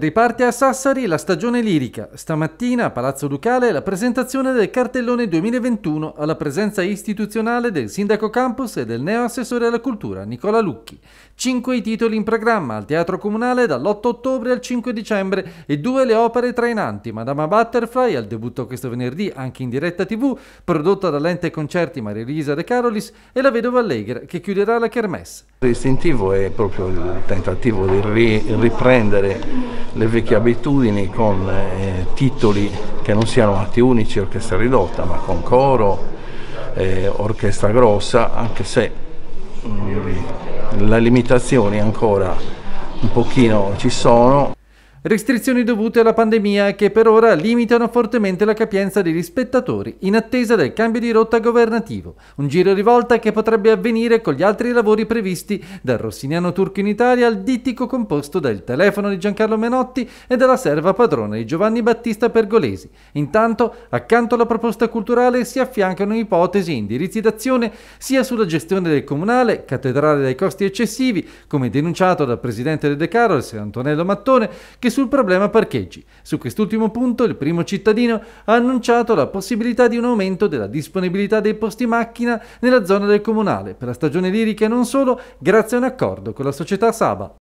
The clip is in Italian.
Riparte a Sassari la stagione lirica. Stamattina a Palazzo Ducale la presentazione del cartellone 2021 alla presenza istituzionale del sindaco campus e del neo assessore alla cultura Nicola Lucchi. Cinque i titoli in programma al Teatro Comunale dall'8 ottobre al 5 dicembre e due le opere trainanti Madama Butterfly al debutto questo venerdì anche in diretta tv prodotta dall'ente concerti Maria Elisa De Carolis e la vedova Allegra che chiuderà la kermesse. L'istintivo è proprio il tentativo di ri riprendere le vecchie abitudini con eh, titoli che non siano atti unici orchestra ridotta, ma con coro, eh, orchestra grossa, anche se mh, mm, le limitazioni ancora un pochino ci sono. Restrizioni dovute alla pandemia che per ora limitano fortemente la capienza degli spettatori in attesa del cambio di rotta governativo, un giro di volta che potrebbe avvenire con gli altri lavori previsti dal Rossiniano Turco in Italia al dittico composto dal telefono di Giancarlo Menotti e dalla serva padrona di Giovanni Battista Pergolesi. Intanto, accanto alla proposta culturale si affiancano ipotesi e indirizzi d'azione sia sulla gestione del comunale, cattedrale dai costi eccessivi, come denunciato dal presidente del De Carols, Antonello Mattone, che anche sul problema parcheggi. Su quest'ultimo punto il primo cittadino ha annunciato la possibilità di un aumento della disponibilità dei posti macchina nella zona del comunale per la stagione lirica e non solo, grazie a un accordo con la società Saba.